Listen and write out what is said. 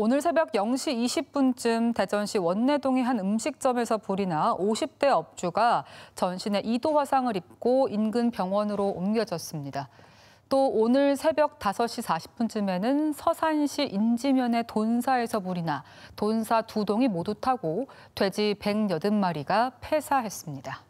오늘 새벽 0시 20분쯤 대전시 원내동의 한 음식점에서 불이 나 50대 업주가 전신에 2도 화상을 입고 인근 병원으로 옮겨졌습니다. 또 오늘 새벽 5시 40분쯤에는 서산시 인지면의 돈사에서 불이 나 돈사 두 동이 모두 타고 돼지 180마리가 폐사했습니다.